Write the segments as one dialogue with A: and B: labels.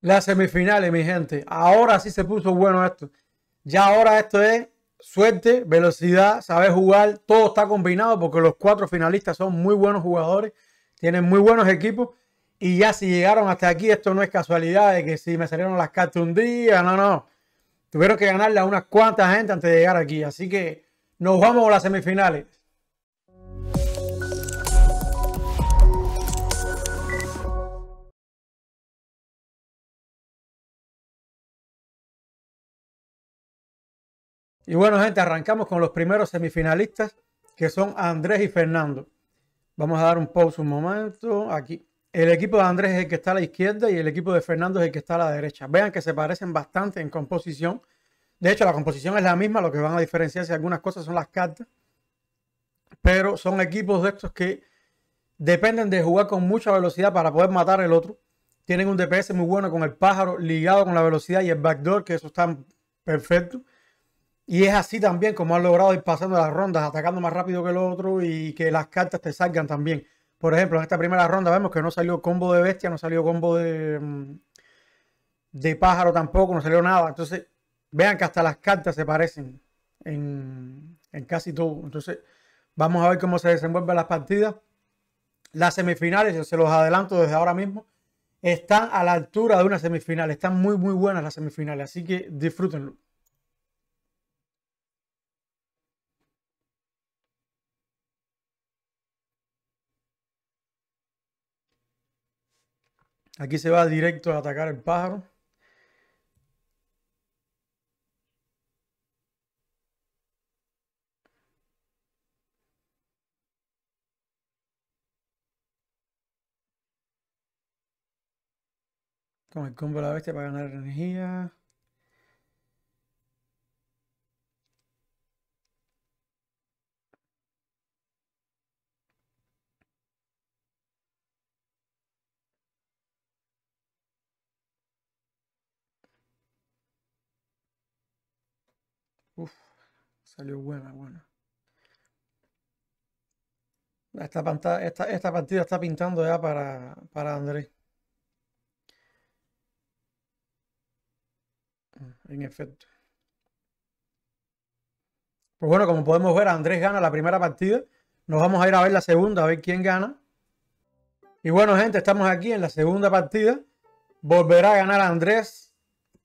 A: las semifinales, mi gente. Ahora sí se puso bueno esto. Ya ahora esto es suerte, velocidad, saber jugar. Todo está combinado porque los cuatro finalistas son muy buenos jugadores, tienen muy buenos equipos. Y ya si llegaron hasta aquí, esto no es casualidad de que si me salieron las cartas un día, no, no. Tuvieron que ganarle a unas cuantas gente antes de llegar aquí. Así que nos vamos a las semifinales. Y bueno, gente, arrancamos con los primeros semifinalistas, que son Andrés y Fernando. Vamos a dar un pause un momento. Aquí. El equipo de Andrés es el que está a la izquierda y el equipo de Fernando es el que está a la derecha. Vean que se parecen bastante en composición. De hecho, la composición es la misma, lo que van a diferenciarse algunas cosas son las cartas. Pero son equipos de estos que dependen de jugar con mucha velocidad para poder matar el otro. Tienen un DPS muy bueno con el pájaro ligado con la velocidad y el backdoor, que eso está perfecto. Y es así también como han logrado ir pasando las rondas, atacando más rápido que el otro y que las cartas te salgan también. Por ejemplo, en esta primera ronda vemos que no salió combo de bestia, no salió combo de, mm, de pájaro tampoco, no salió nada. Entonces, vean que hasta las cartas se parecen en, en casi todo. Entonces, vamos a ver cómo se desenvuelven las partidas. Las semifinales, yo se los adelanto desde ahora mismo, están a la altura de una semifinal. Están muy, muy buenas las semifinales, así que disfrútenlo. Aquí se va directo a atacar el pájaro. Con el combo de la bestia para ganar energía. Uf, salió buena, buena. Esta, esta, partida está pintando ya para, para Andrés. Mm, en efecto. Pues bueno, como podemos ver, Andrés gana la primera partida. Nos vamos a ir a ver la segunda, a ver quién gana. Y bueno, gente, estamos aquí en la segunda partida. Volverá a ganar Andrés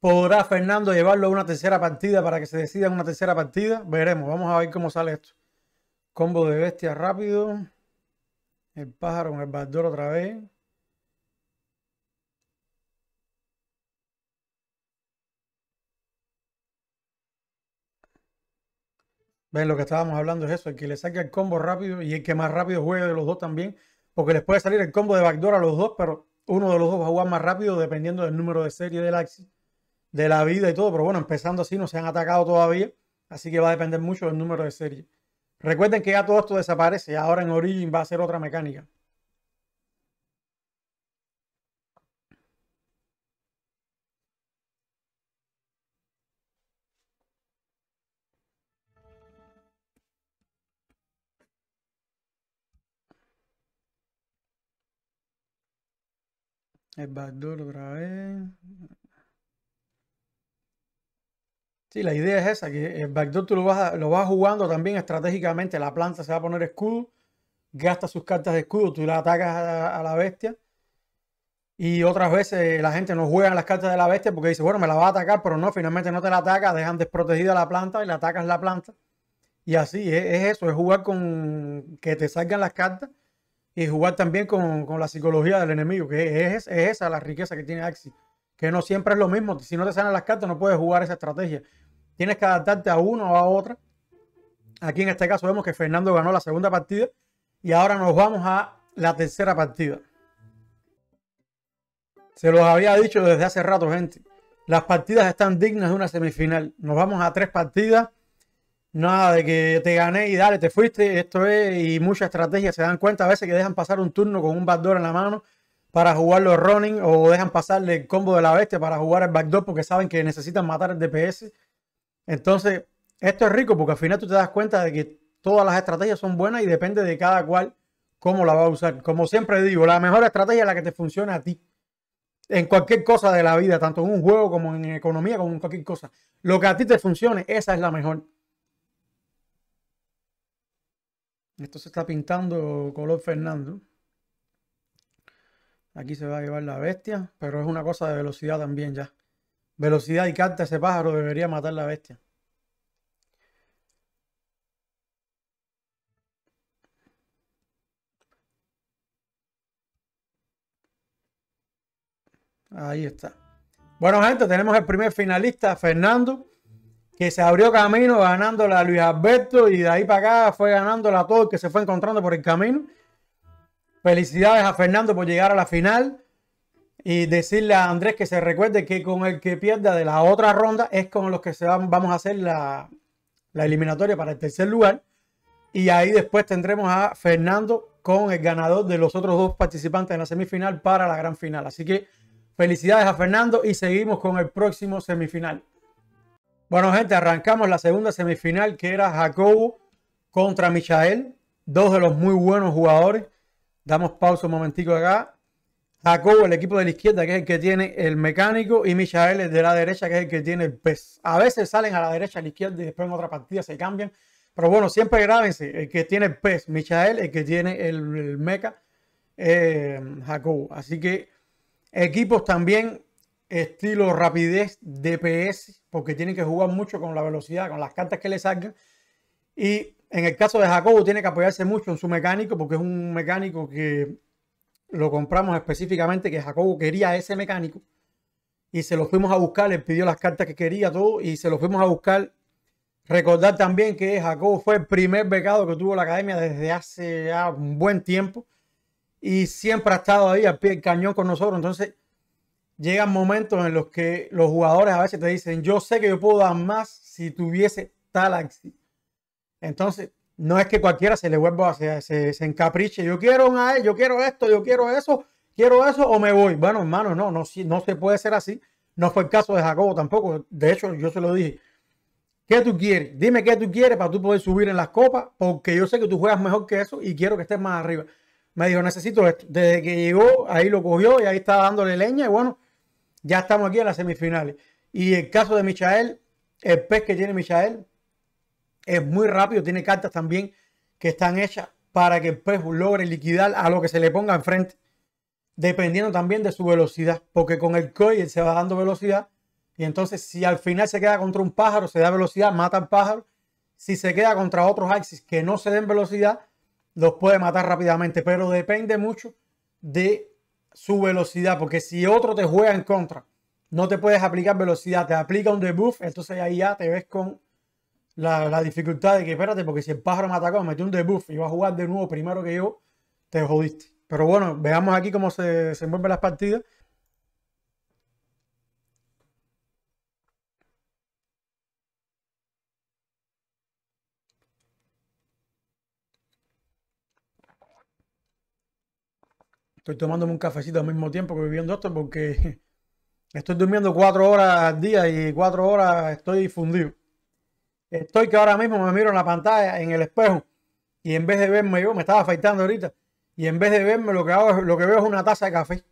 A: ¿Podrá Fernando llevarlo a una tercera partida para que se decida en una tercera partida? Veremos, vamos a ver cómo sale esto. Combo de bestia rápido. El pájaro con el backdoor otra vez. Ven, lo que estábamos hablando es eso, el que le saque el combo rápido y el que más rápido juegue de los dos también, porque les puede salir el combo de backdoor a los dos, pero uno de los dos va a jugar más rápido dependiendo del número de serie del axis de la vida y todo, pero bueno, empezando así no se han atacado todavía, así que va a depender mucho del número de serie. Recuerden que ya todo esto desaparece, ahora en Origin va a ser otra mecánica. El backdoor otra vez. Sí, la idea es esa, que el backdoor tú lo vas, jugando también estratégicamente. La planta se va a poner escudo, gasta sus cartas de escudo, tú la atacas a, la bestia. Y otras veces la gente no juega las cartas de la bestia porque dice, bueno, me la va a atacar, pero no, finalmente no te la ataca, dejan desprotegida la planta y la atacas la planta. Y así e, es, eso, es jugar con que te salgan las cartas y jugar también con, la psicología del enemigo, que es, es, esa la riqueza que tiene Axi, que no siempre es lo mismo, si no te salen las cartas no puedes jugar esa estrategia. Tienes que adaptarte a uno o a otra. Aquí en este caso vemos que Fernando ganó la segunda partida y ahora nos vamos a la tercera partida. Se los había dicho desde hace rato, gente. Las partidas están dignas de una semifinal. Nos vamos a tres partidas. Nada de que te gané y dale, te fuiste. Esto es, y mucha estrategia. Se dan cuenta a veces que dejan pasar un turno con un backdoor en la mano para jugar los running o dejan pasarle el combo de la bestia para jugar el backdoor porque saben que necesitan matar el DPS. Entonces, esto es rico porque al final tú te das cuenta de que todas las estrategias son buenas y depende de cada cual cómo la va a usar. Como siempre digo, la mejor estrategia es la que te funcione a ti. En cualquier cosa de la vida, tanto en un juego como en economía, como en cualquier cosa. Lo que a ti te funcione, esa es la mejor. Esto se está pintando color Fernando. Aquí se va a llevar la bestia, pero es una cosa de velocidad también ya. Velocidad y carta ese pájaro debería matar la bestia. Ahí está. Bueno, gente, tenemos el primer finalista, Fernando, que se abrió camino ganándola a Luis Alberto y de ahí para acá fue ganándola a todo el que se fue encontrando por el camino. Felicidades a Fernando por llegar a la final y decirle a Andrés que se recuerde que con el que pierda de la otra ronda es con los que se van, vamos a hacer la, la eliminatoria para el tercer lugar. Y ahí después tendremos a Fernando con el ganador de los otros dos participantes en la semifinal para la gran final. Así que felicidades a Fernando y seguimos con el próximo semifinal. Bueno, gente, arrancamos la segunda semifinal que era Jacobo contra Michael, dos de los muy buenos jugadores. Damos pausa un momentico acá Jacobo, el equipo de la izquierda, que es el que tiene el mecánico, y Michael, el de la derecha, que es el que tiene el pez. A veces salen a la derecha, a la izquierda, y después en otra partida se cambian. Pero bueno, siempre grábense, el que tiene el pez, Michael, el que tiene el, meca, eh, Jacobo. Así que equipos también estilo rapidez, DPS, porque tienen que jugar mucho con la velocidad, con las cartas que le salgan. Y en el caso de Jacobo tiene que apoyarse mucho en su mecánico, porque es un mecánico que lo compramos específicamente, que Jacobo quería ese mecánico, y se lo fuimos a buscar, le pidió las cartas que quería, todo, y se lo fuimos a buscar. Recordar también que Jacobo fue el primer becado que tuvo la academia desde hace ya un buen tiempo, y siempre ha estado ahí al pie del cañón con nosotros, entonces llegan momentos en los que los jugadores a veces te dicen, yo sé que yo puedo dar más si tuviese tal Entonces, no es que cualquiera se le vuelva, se, se, se encapriche, yo quiero a él, e, yo quiero esto, yo quiero eso, quiero eso o me voy. Bueno, hermano, no, no, no se puede ser así. No fue el caso de Jacobo tampoco. De hecho, yo se lo dije. ¿Qué tú quieres? Dime qué tú quieres para tú poder subir en las copas, porque yo sé que tú juegas mejor que eso y quiero que estés más arriba. Me dijo, necesito esto. Desde que llegó, ahí lo cogió y ahí está dándole leña. Y bueno, ya estamos aquí en las semifinales. Y el caso de Michael, el pez que tiene Michael, es muy rápido, tiene cartas también que están hechas para que el pues, pez logre liquidar a lo que se le ponga enfrente, dependiendo también de su velocidad, porque con el coil se va dando velocidad y entonces si al final se queda contra un pájaro, se da velocidad, mata al pájaro, si se queda contra otros axis que no se den velocidad, los puede matar rápidamente, pero depende mucho de su velocidad, porque si otro te juega en contra, no te puedes aplicar velocidad, te aplica un debuff, entonces ahí ya te ves con la, dificultad de que, espérate, porque si el pájaro me atacó, metió un debuff y va a jugar de nuevo primero que yo, te jodiste. Pero bueno, veamos aquí cómo se, se envuelven las partidas. Estoy tomándome un cafecito al mismo tiempo que viviendo esto porque estoy durmiendo cuatro horas al día y cuatro horas estoy difundido. Estoy que ahora mismo me miro en la pantalla, en el espejo, y en vez de verme yo, me estaba afeitando ahorita, y en vez de verme lo que hago, lo que veo es una taza de café.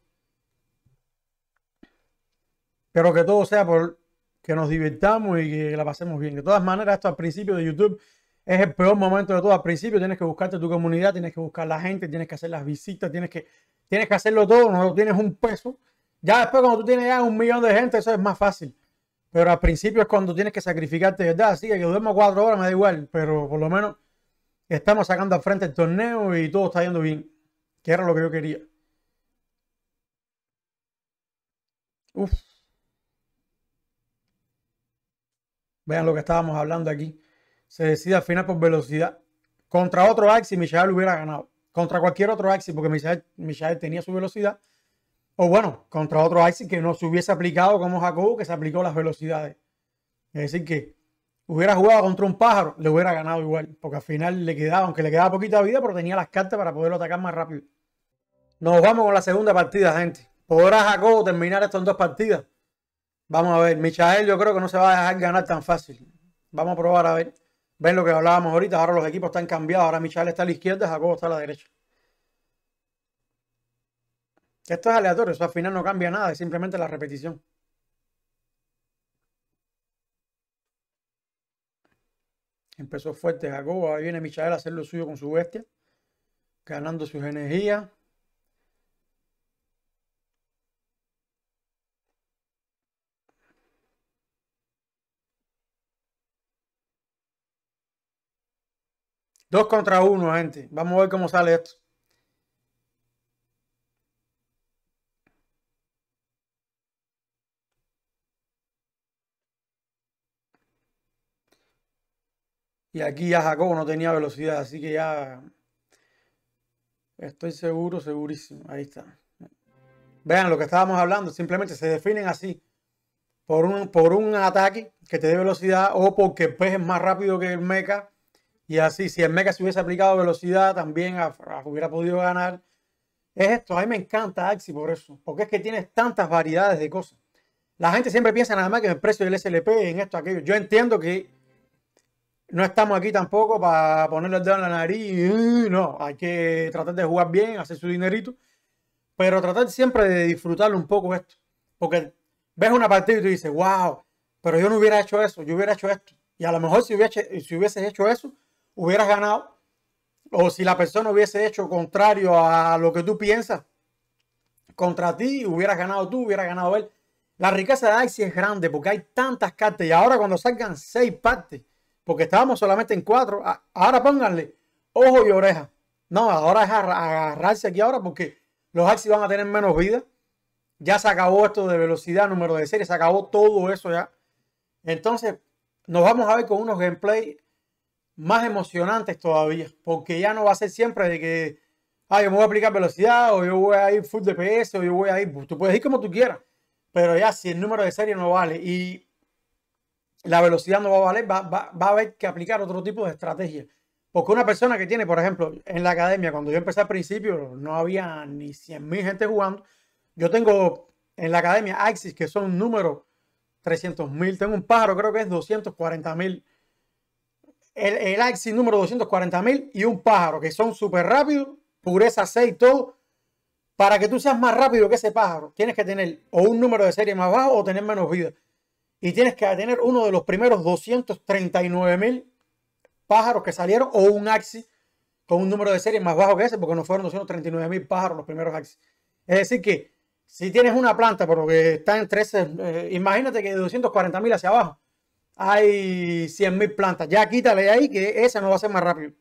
A: Pero que todo sea por que nos divirtamos y que la pasemos bien. De todas maneras, esto al principio de YouTube es el peor momento de todo. Al principio tienes que buscarte tu comunidad, tienes que buscar la gente, tienes que hacer las visitas, tienes que, tienes que hacerlo todo, no tienes un peso. Ya después cuando tú tienes ya un millón de gente, eso es más fácil. Pero al principio es cuando tienes que sacrificarte, ¿verdad? Así que duermo cuatro horas, me da igual, pero por lo menos estamos sacando al frente el torneo y todo está yendo bien, que era lo que yo quería. Uf. Vean lo que estábamos hablando aquí. Se decide al final por velocidad. Contra otro Axi, Michael hubiera ganado. Contra cualquier otro Axi, porque Michelle tenía su velocidad o bueno, contra otro Ice que no se hubiese aplicado como Jacobo, que se aplicó las velocidades. Es decir, que hubiera jugado contra un pájaro, le hubiera ganado igual. Porque al final le quedaba, aunque le quedaba poquita vida, pero tenía las cartas para poderlo atacar más rápido. Nos vamos con la segunda partida, gente. ¿Podrá Jacobo terminar estas dos partidas? Vamos a ver. Michael yo creo que no se va a dejar ganar tan fácil. Vamos a probar a ver. Ven lo que hablábamos ahorita. Ahora los equipos están cambiados. Ahora Michael está a la izquierda, Jacobo está a la derecha. Esto es aleatorio, eso al final no cambia nada, es simplemente la repetición. Empezó fuerte Jacobo. Ahí viene Michael a hacer lo suyo con su bestia, ganando sus energías. Dos contra uno, gente. Vamos a ver cómo sale esto. Y aquí ya Jacobo no tenía velocidad, así que ya estoy seguro, segurísimo. Ahí está. Vean lo que estábamos hablando, simplemente se definen así. Por un, por un ataque que te dé velocidad o porque el es más rápido que el mecha. Y así, si el mecha se hubiese aplicado velocidad, también hubiera podido ganar. Es esto, a mí me encanta Axi por eso, porque es que tienes tantas variedades de cosas. La gente siempre piensa nada más que en el precio del SLP, en esto, aquello. Yo entiendo que no estamos aquí tampoco para ponerle el dedo en la nariz. Uh, no, hay que tratar de jugar bien, hacer su dinerito, pero tratar siempre de disfrutarlo un poco esto. Porque ves una partida y tú dices, wow, pero yo no hubiera hecho eso, yo hubiera hecho esto. Y a lo mejor si, hubiese, si hubieses hecho eso, hubieras ganado. O si la persona hubiese hecho contrario a lo que tú piensas contra ti, hubieras ganado tú, hubieras ganado él. La riqueza de sí es grande porque hay tantas cartas y ahora cuando salgan seis partes, porque estábamos solamente en cuatro. Ah, ahora pónganle ojo y oreja. No, ahora es agarrarse aquí ahora porque los Axis van a tener menos vida. Ya se acabó esto de velocidad, número de serie, se acabó todo eso ya. Entonces, nos vamos a ver con unos gameplays más emocionantes todavía, porque ya no va a ser siempre de que, ah, yo me voy a aplicar velocidad, o yo voy a ir full DPS, o yo voy a ir, tú puedes ir como tú quieras, pero ya si el número de serie no vale. Y la velocidad no va a valer, va, a haber que aplicar otro tipo de estrategia. Porque una persona que tiene, por ejemplo, en la academia, cuando yo empecé al principio, no había ni 100.000 gente jugando. Yo tengo en la academia Axis, que son números 300.000. Tengo un pájaro, creo que es 240.000. El, el Axis número 240.000 y un pájaro, que son súper rápidos, pureza 6, todo. Para que tú seas más rápido que ese pájaro, tienes que tener o un número de serie más bajo o tener menos vida y tienes que tener uno de los primeros 239 mil pájaros que salieron o un axi con un número de serie más bajo que ese, porque no fueron 239 mil pájaros los primeros axis. Es decir, que si tienes una planta, pero que está en 13, eh, imagínate que de 240 mil hacia abajo hay 100 mil plantas. Ya quítale ahí que esa no va a ser más rápido.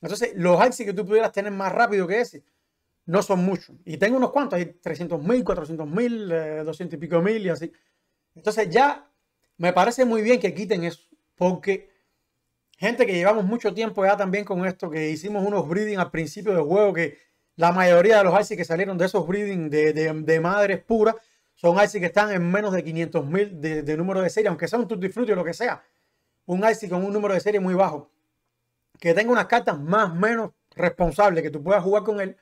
A: Entonces, los axis que tú pudieras tener más rápido que ese no son muchos. Y tengo unos cuantos, hay 300 mil, 400 mil, 200 eh, y pico mil y así. Entonces ya me parece muy bien que quiten eso, porque gente que llevamos mucho tiempo ya también con esto, que hicimos unos breeding al principio del juego, que la mayoría de los ICs que salieron de esos breeding de, de, madres puras son ICs que están en menos de 500 mil de, número de serie, aunque sea un tutti frutti o lo que sea. Un IC con un número de serie muy bajo. Que tenga unas cartas más o menos responsables, que tú puedas jugar con él.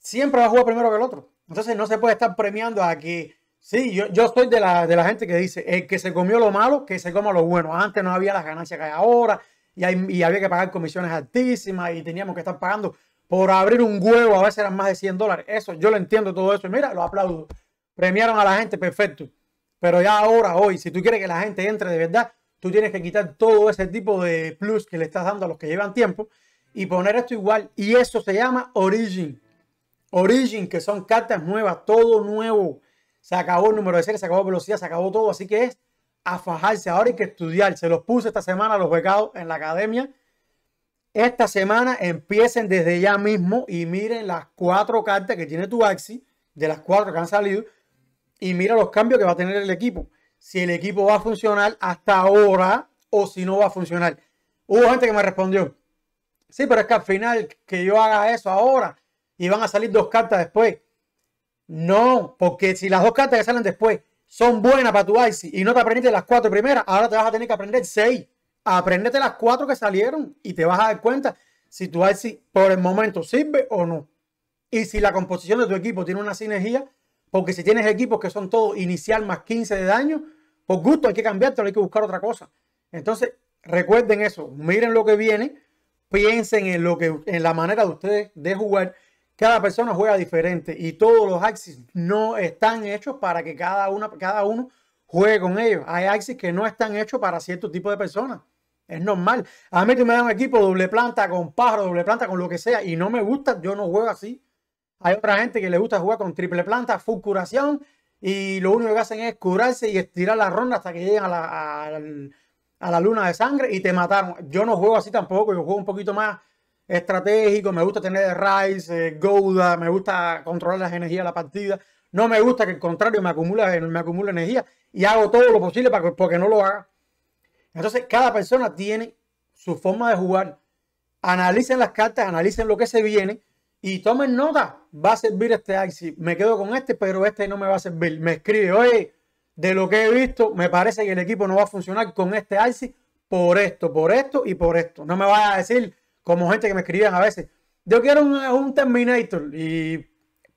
A: Siempre va a jugar primero que el otro. Entonces no se puede estar premiando a que Sí, yo, yo estoy de la, gente que dice, que se comió lo malo, que se coma lo bueno. Antes no había las ganancias que hay ahora y, y había que pagar comisiones altísimas y teníamos que estar pagando por abrir un huevo, a veces eran más de 100 dólares. Eso, yo lo entiendo todo eso y mira, lo aplaudo. Premiaron a la gente, perfecto. Pero ya ahora, hoy, si tú quieres que la gente entre de verdad, tú tienes que quitar todo ese tipo de plus que le estás dando a los que llevan tiempo y poner esto igual. Y eso se llama Origin. Origin, que son cartas nuevas, todo nuevo se acabó el número de serie, se acabó velocidad, se acabó todo. Así que es a fajarse. Ahora hay que estudiar. Se los puse esta semana a los becados en la academia. Esta semana empiecen desde ya mismo y miren las cuatro cartas que tiene tu Axi, de las cuatro que han salido, y mira los cambios que va a tener el equipo. Si el equipo va a funcionar hasta ahora o si no va a funcionar. Hubo gente que me respondió, sí, pero es que al final que yo haga eso ahora y van a salir dos cartas después. No, porque si las dos cartas que salen después son buenas para tu IC y no te aprendiste las cuatro primeras, ahora te vas a tener que aprender seis. Aprendete las cuatro que salieron y te vas a dar cuenta si tu IC por el momento sirve o no. Y si la composición de tu equipo tiene una sinergia, porque si tienes equipos que son todos inicial más 15 de daño, por gusto hay que cambiarte, hay que buscar otra cosa. Entonces, recuerden eso, miren lo que viene, piensen en, lo que, en la manera de ustedes de jugar cada persona juega diferente y todos los axis no están hechos para que cada, una, cada uno juegue con ellos. Hay axis que no están hechos para cierto tipo de personas. Es normal. A mí que me dan un equipo doble planta con pájaro, doble planta con lo que sea y no me gusta, yo no juego así. Hay otra gente que le gusta jugar con triple planta, full curación y lo único que hacen es curarse y estirar la ronda hasta que lleguen a la, a la luna de sangre y te mataron. Yo no juego así tampoco, yo juego un poquito más estratégico, me gusta tener Rice, eh, Gouda, me gusta controlar las energías de la partida. No me gusta que el contrario me acumula, eh, me acumula energía y hago todo lo posible para que, porque no lo haga. Entonces, cada persona tiene su forma de jugar. Analicen las cartas, analicen lo que se viene y tomen nota. Va a servir este axi. Me quedo con este, pero este no me va a servir. Me escribe, oye, de lo que he visto, me parece que el equipo no va a funcionar con este axi por esto, por esto y por esto. No me vaya a decir, como gente que me escribían a veces, yo quiero un, Terminator y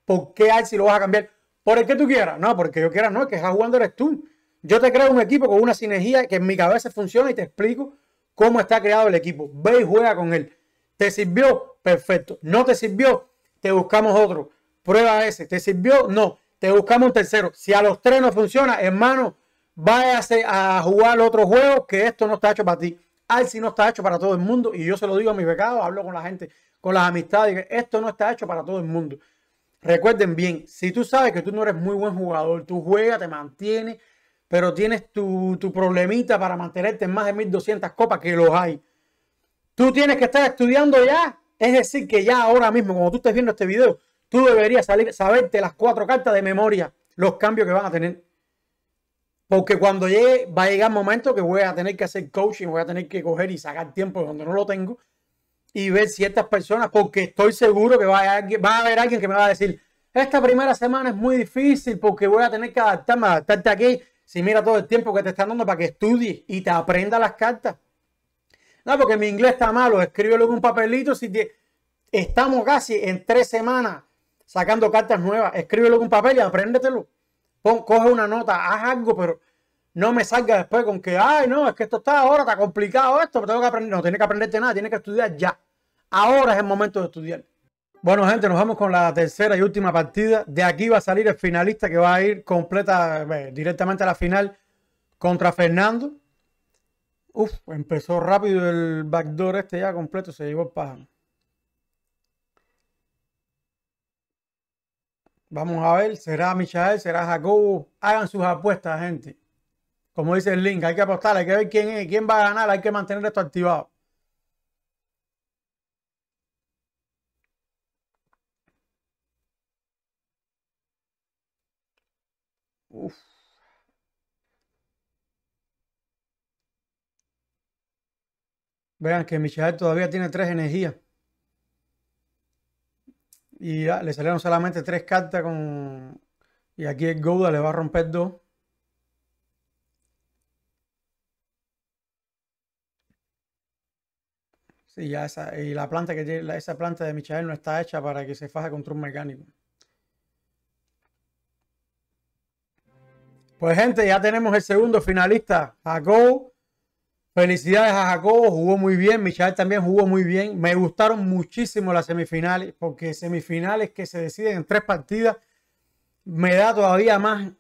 A: ¿por qué si lo vas a cambiar? Por el que tú quieras. No, porque yo quiera no, el que estás jugando eres tú. Yo te creo un equipo con una sinergia que en mi cabeza funciona y te explico cómo está creado el equipo. Ve y juega con él. ¿Te sirvió? Perfecto. ¿No te sirvió? Te buscamos otro. Prueba ese. ¿Te sirvió? No. Te buscamos un tercero. Si a los tres no funciona, hermano, váyase a jugar otro juego que esto no está hecho para ti. Si no está hecho para todo el mundo y yo se lo digo a mis becados, hablo con la gente, con las amistades, esto no está hecho para todo el mundo. Recuerden bien, si tú sabes que tú no eres muy buen jugador, tú juegas, te mantienes, pero tienes tu, problemita para mantenerte en más de 1200 copas, que los hay. Tú tienes que estar estudiando ya, es decir, que ya ahora mismo, como tú estés viendo este video, tú deberías salir, saberte las cuatro cartas de memoria, los cambios que van a tener. Porque cuando llegue, va a llegar el momento que voy a tener que hacer coaching, voy a tener que coger y sacar tiempo donde no lo tengo y ver ciertas personas, porque estoy seguro que va a, va a haber alguien que me va a decir, esta primera semana es muy difícil porque voy a tener que adaptarme, adaptarte aquí, si mira todo el tiempo que te están dando para que estudies y te aprenda las cartas. No, porque mi inglés está malo, escríbelo en un papelito, si estamos casi en tres semanas sacando cartas nuevas, escríbelo en un papel y apréndetelo. Pon, coge una nota, haz algo, pero no me salga después con que, ay, no, es que esto está ahora, está complicado esto, pero tengo que aprender. No, tiene que aprenderte nada, tiene que estudiar ya. Ahora es el momento de estudiar. Bueno, gente, nos vamos con la tercera y última partida. De aquí va a salir el finalista que va a ir completa eh, directamente a la final contra Fernando. Uf, empezó rápido el backdoor este ya completo, se llevó el pájaro. Vamos a ver, será Michael, será Jacobo. Hagan sus apuestas, gente como dice el link, hay que apostar, hay que ver quién es, quién va a ganar, hay que mantener esto activado. Vean que Michel todavía tiene tres energías. Y ya, le salieron solamente tres cartas con... Y aquí Gouda le va a romper dos. ya y la planta que esa planta de Michael no está hecha para que se faje contra un mecánico. Pues gente, ya tenemos el segundo finalista, Jacob. Felicidades a Jacobo, jugó muy bien, Michael también jugó muy bien. Me gustaron muchísimo las semifinales, porque semifinales que se deciden en tres partidas, me da todavía más,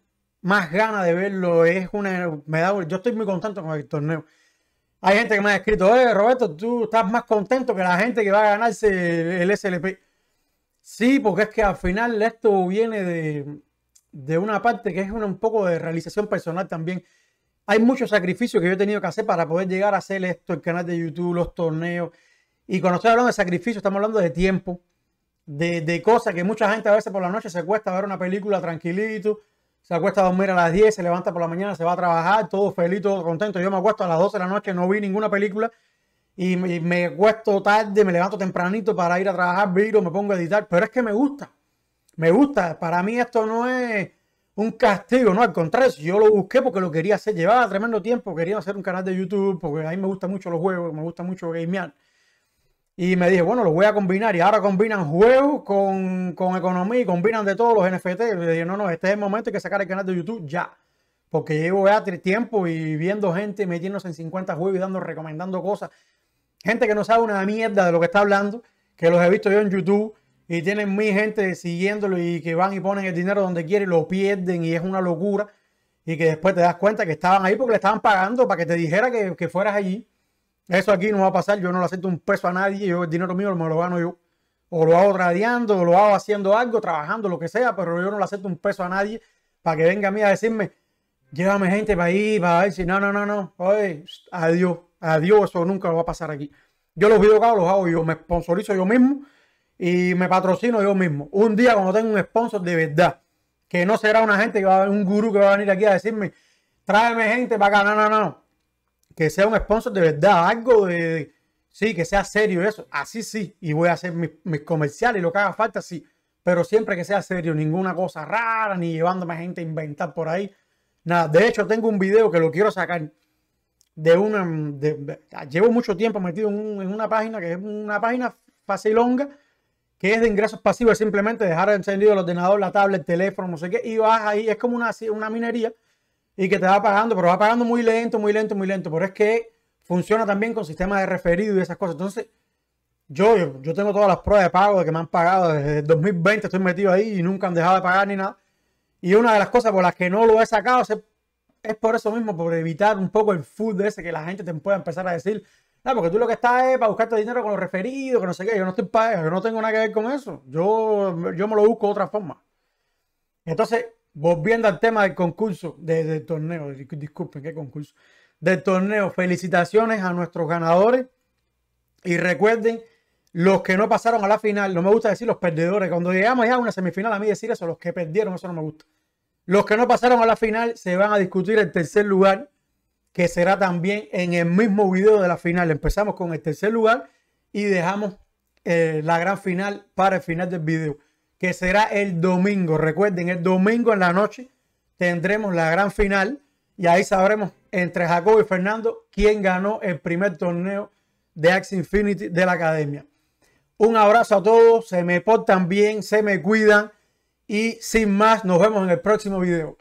A: más ganas de verlo. Es una, me da, yo estoy muy contento con el torneo. Hay gente que me ha escrito, eh, Roberto, tú estás más contento que la gente que va a ganarse el SLP. Sí, porque es que al final esto viene de, de una parte que es un poco de realización personal también. Hay muchos sacrificios que yo he tenido que hacer para poder llegar a hacer esto, el canal de YouTube, los torneos. Y cuando estoy hablando de sacrificio, estamos hablando de tiempo, de, de cosas que mucha gente a veces por la noche se cuesta ver una película tranquilito, se acuesta a dormir a las 10, se levanta por la mañana, se va a trabajar, todo feliz, todo contento. Yo me acuesto a las 12 de la noche, no vi ninguna película y me, acuesto tarde, me levanto tempranito para ir a trabajar, viro, me pongo a editar, pero es que me gusta, me gusta. Para mí esto no es un castigo, no, al contrario, yo lo busqué porque lo quería hacer, llevaba tremendo tiempo, quería hacer un canal de YouTube porque ahí me gustan mucho los juegos, me gusta mucho gamear. Y me dije, bueno, los voy a combinar. Y ahora combinan juegos con, economía y combinan de todos los NFT. Y dije, no, no, este es el momento, hay que sacar el canal de YouTube ya. Porque llevo ya tiempo y viendo gente metiéndose en 50 juegos y dando, recomendando cosas. Gente que no sabe una mierda de lo que está hablando, que los he visto yo en YouTube y tienen mi gente siguiéndolo y que van y ponen el dinero donde quieren, lo pierden y es una locura. Y que después te das cuenta que estaban ahí porque le estaban pagando para que te dijera que fueras allí. Eso aquí no va a pasar, yo no le acepto un peso a nadie, yo el dinero mío me lo gano yo. O lo hago tradeando, o lo hago haciendo algo, trabajando, lo que sea, pero yo no le acepto un peso a nadie para que venga a mí a decirme, llévame gente para ahí, para ver si no, no, no, no, adiós, adiós, eso nunca lo va a pasar aquí. Yo los videos los hago yo, me sponsorizo yo mismo y me patrocino yo mismo. Un día cuando tenga un sponsor de verdad, que no será una gente un gurú que va a venir aquí a decirme, tráeme gente para acá, no, no, no, que sea un sponsor de verdad, algo de, sí, que sea serio eso, así sí, y voy a hacer mis, mis comerciales, lo que haga falta, sí, pero siempre que sea serio, ninguna cosa rara, ni llevándome gente a inventar por ahí, nada, de hecho tengo un video que lo quiero sacar de una, llevo mucho tiempo metido en, una página que es una página fácil longa, que es de ingresos pasivos, simplemente dejar encendido el ordenador, la tablet, el teléfono, no sé qué, y vas ahí, es como una, una minería, y que te va pagando, pero va pagando muy lento, muy lento, muy lento. Pero es que funciona también con sistemas de referido y esas cosas. Entonces, yo, yo, tengo todas las pruebas de pago de que me han pagado desde 2020, estoy metido ahí y nunca han dejado de pagar ni nada. Y una de las cosas por las que no lo he sacado es, es por eso mismo, por evitar un poco el food de ese que la gente te pueda empezar a decir, no, porque tú lo que estás es para buscarte dinero con los referidos, que no sé qué, yo no estoy para eso, yo no tengo nada que ver con eso, yo, yo me lo busco de otra forma. Entonces, volviendo al tema del concurso, de, del torneo, disculpen, ¿qué concurso? Del torneo, felicitaciones a nuestros ganadores y recuerden los que no pasaron a la final, no me gusta decir los perdedores, cuando llegamos ya a una semifinal a mí decir eso, los que perdieron, eso no me gusta. Los que no pasaron a la final se van a discutir el tercer lugar, que será también en el mismo video de la final. Empezamos con el tercer lugar y dejamos eh, la gran final para el final del video que será el domingo. Recuerden, el domingo en la noche tendremos la gran final y ahí sabremos entre Jacobo y Fernando quién ganó el primer torneo de Axe Infinity de la academia. Un abrazo a todos, se me portan bien, se me cuidan y sin más, nos vemos en el próximo video.